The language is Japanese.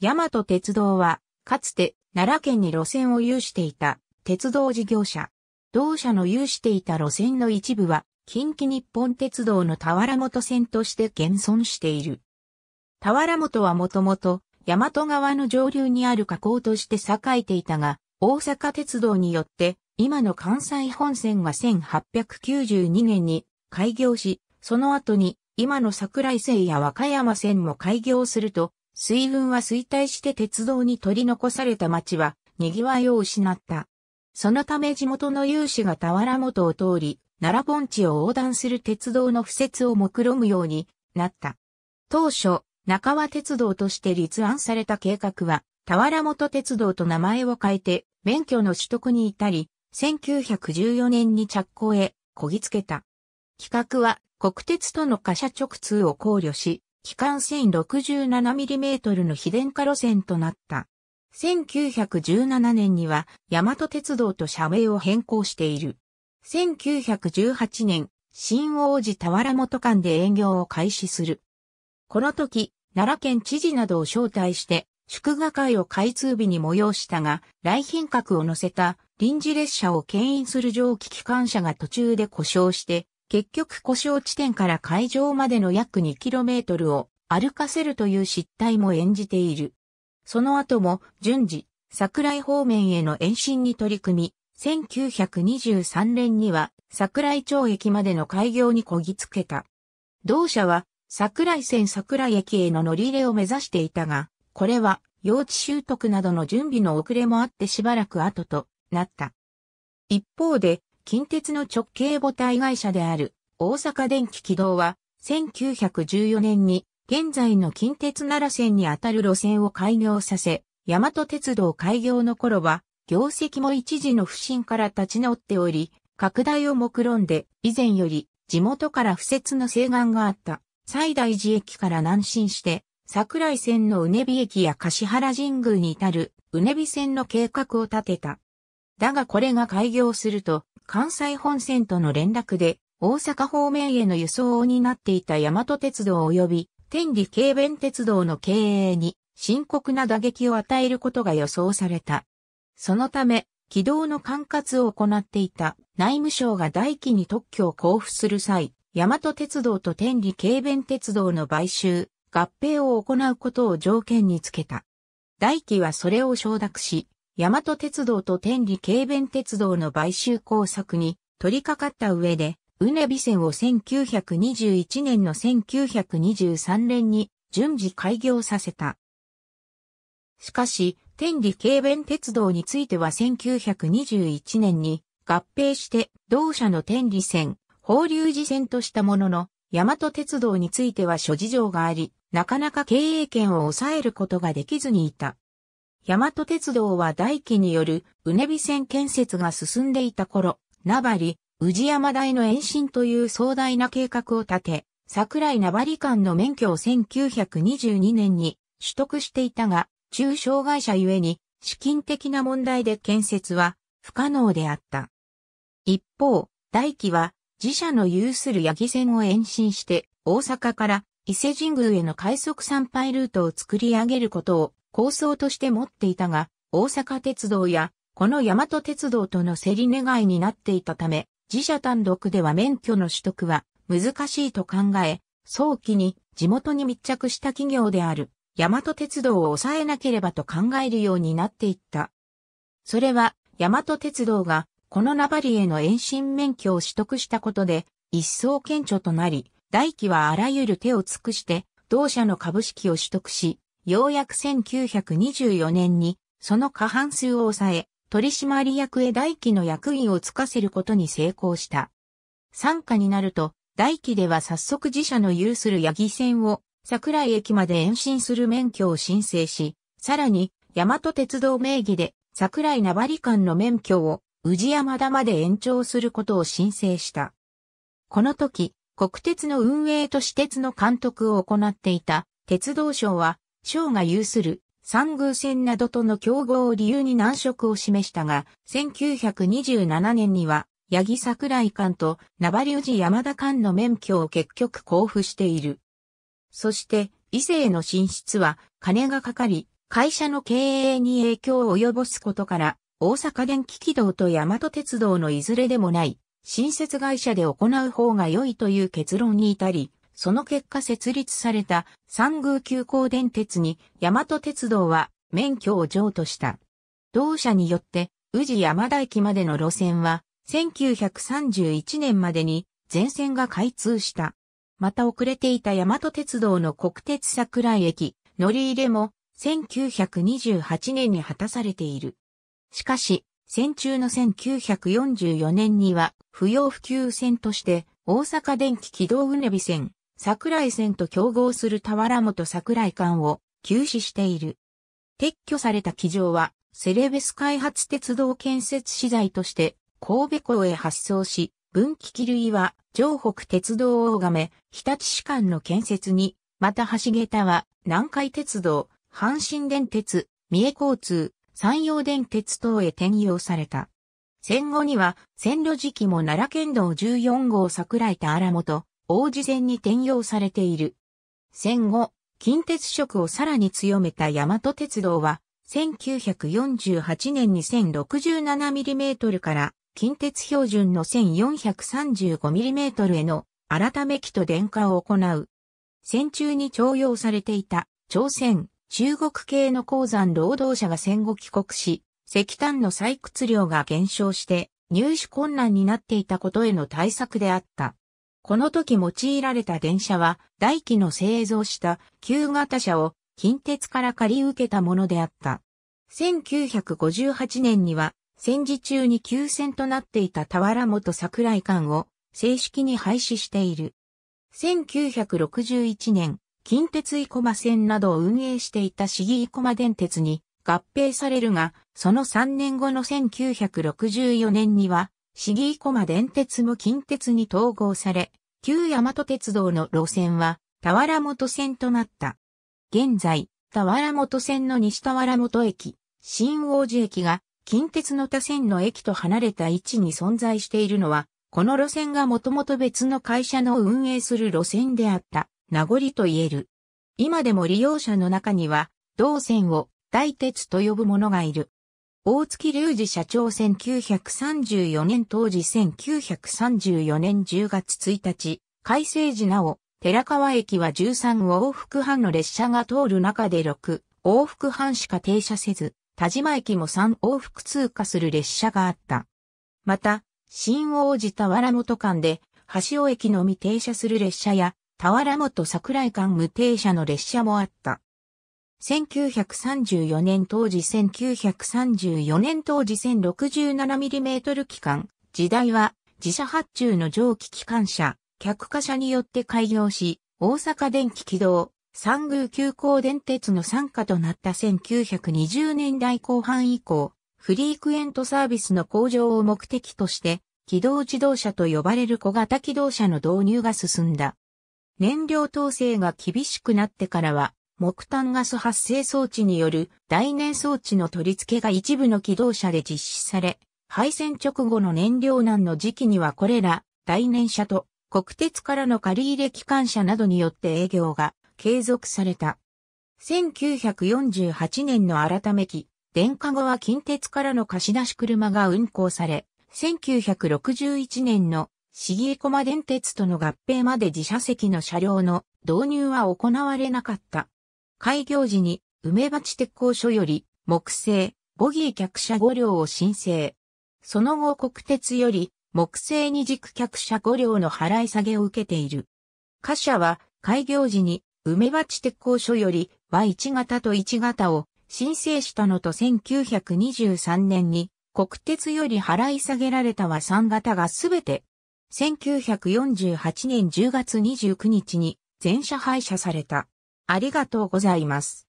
大和鉄道は、かつて奈良県に路線を有していた鉄道事業者。同社の有していた路線の一部は、近畿日本鉄道の田原本線として現存している。田原本はもともと、大和川の上流にある河口として栄えていたが、大阪鉄道によって、今の関西本線が1892年に開業し、その後に今の桜井線や和歌山線も開業すると、水運は衰退して鉄道に取り残された町は、賑わいを失った。そのため地元の有志が田原本を通り、奈良盆地を横断する鉄道の敷設を目論むようになった。当初、中和鉄道として立案された計画は、田原本鉄道と名前を変えて、免許の取得に至り、1914年に着工へ、こぎつけた。企画は、国鉄との貨車直通を考慮し、機関 1067mm の非電化路線となった。1917年には、大和鉄道と社名を変更している。1918年、新王子田原元間で営業を開始する。この時、奈良県知事などを招待して、祝賀会を開通日に催したが、来賓格を乗せた臨時列車を牽引する蒸気機関車が途中で故障して、結局故障地点から会場までの約 2km を歩かせるという失態も演じている。その後も順次、桜井方面への延伸に取り組み、1923年には桜井町駅までの開業にこぎつけた。同社は桜井線桜井駅への乗り入れを目指していたが、これは用地習得などの準備の遅れもあってしばらく後となった。一方で近鉄の直径母体会社である大阪電気軌道は1914年に現在の近鉄奈良線にあたる路線を開業させ、大和鉄道開業の頃は業績も一時の不振から立ち直っており、拡大を目論んで以前より地元から不設の請願があった西大寺駅から南進して桜井線のうねび駅や柏原神宮に至るうねび線の計画を立てた。だがこれが開業すると、関西本線との連絡で、大阪方面への輸送を担っていた大和鉄道及び天理軽便鉄道の経営に深刻な打撃を与えることが予想された。そのため、軌道の管轄を行っていた内務省が大機に特許を交付する際、大和鉄道と天理軽便鉄道の買収、合併を行うことを条件につけた。大機はそれを承諾し、大和鉄道と天理軽便鉄道の買収工作に取り掛かった上で、うねび線を1921年の1923年に順次開業させた。しかし、天理軽便鉄道については1921年に合併して同社の天理線、法隆寺線としたものの、大和鉄道については諸事情があり、なかなか経営権を抑えることができずにいた。大和鉄道は大気によるうねび線建設が進んでいた頃、名張、宇山台の延伸という壮大な計画を立て、桜井名張間の免許を1922年に取得していたが、中障害者ゆえに資金的な問題で建設は不可能であった。一方、大輝は自社の有する八木線を延伸して大阪から伊勢神宮への快速参拝ルートを作り上げることを構想として持っていたが、大阪鉄道や、この大和鉄道との競り願いになっていたため、自社単独では免許の取得は難しいと考え、早期に地元に密着した企業である、大和鉄道を抑えなければと考えるようになっていった。それは、大和鉄道が、この名張への延伸免許を取得したことで、一層顕著となり、大輝はあらゆる手を尽くして、同社の株式を取得し、ようやく1924年に、その過半数を抑え、取締役へ大輝の役員をつかせることに成功した。参加になると、大輝では早速自社の有する八木線を桜井駅まで延伸する免許を申請し、さらに、大和鉄道名義で桜井名張間の免許を宇治山田まで延長することを申請した。この時、国鉄の運営と私鉄の監督を行っていた鉄道省は省が有する三宮線などとの競合を理由に難色を示したが、1927年には、八木桜井間と名張宇治山田間の免許を結局交付している。そして、異性の進出は金がかかり、会社の経営に影響を及ぼすことから、大阪電気軌道と大和鉄道のいずれでもない、新設会社で行う方が良いという結論に至り、その結果設立された三宮急行電鉄に大和鉄道は免許を譲渡した。同社によって、宇治山田駅までの路線は、1931年までに全線が開通した。また遅れていた大和鉄道の国鉄桜井駅、乗り入れも、1928年に果たされている。しかし、戦中の1944年には、不要不急線として、大阪電気軌道うねび線、桜井線と競合する田原本桜井間を休止している。撤去された機場は、セレベス開発鉄道建設資材として、神戸港へ発送し、分岐機類は、城北鉄道大亀、日立市間の建設に、また橋桁は、南海鉄道、阪神電鉄、三重交通、山陽電鉄等へ転用された。戦後には、線路時期も奈良県道14号桜井田原本、王子前に転用されている。戦後、近鉄色をさらに強めた大和鉄道は、1948年に 1067mm から近鉄標準の 1435mm への改め機と電化を行う。戦中に徴用されていた朝鮮、中国系の鉱山労働者が戦後帰国し、石炭の採掘量が減少して入手困難になっていたことへの対策であった。この時用いられた電車は、大器の製造した旧型車を近鉄から借り受けたものであった。1958年には、戦時中に休戦となっていた田原元桜井間を正式に廃止している。1961年、近鉄生駒線などを運営していた市議生駒電鉄に合併されるが、その3年後の1964年には、市議駒電鉄も近鉄に統合され、旧大和鉄道の路線は、田原本線となった。現在、田原本線の西田原本駅、新王子駅が、近鉄の他線の駅と離れた位置に存在しているのは、この路線がもともと別の会社の運営する路線であった名残と言える。今でも利用者の中には、同線を大鉄と呼ぶ者がいる。大月隆二社長1934年当時1934年10月1日、改正時なお、寺川駅は13往復半の列車が通る中で6往復半しか停車せず、田島駅も3往復通過する列車があった。また、新王子田原本間で、橋尾駅のみ停車する列車や、田原本桜井間無停車の列車もあった。1934年当時1934年当時 1067mm 機関、時代は自社発注の蒸気機関車、客貨車によって開業し、大阪電気軌道、三宮急行電鉄の参加となった1920年代後半以降、フリークエントサービスの向上を目的として、軌道自動車と呼ばれる小型軌動車の導入が進んだ。燃料統制が厳しくなってからは、木炭ガス発生装置による来燃装置の取り付けが一部の機動車で実施され、敗戦直後の燃料難の時期にはこれら、来燃車と国鉄からの借入機関車などによって営業が継続された。1948年の改め期、電化後は近鉄からの貸し出し車が運行され、1961年の市営駒電鉄との合併まで自社席の車両の導入は行われなかった。開業時に、梅鉢鉄工所より、木製、ボギー客車5両を申請。その後国鉄より、木製二軸客車5両の払い下げを受けている。貨車は、開業時に、梅鉢鉄工所より Y1 型と1型を申請したのと1923年に国鉄より払い下げられたは3型がすべて1948年10月29日に全車廃車された。ありがとうございます。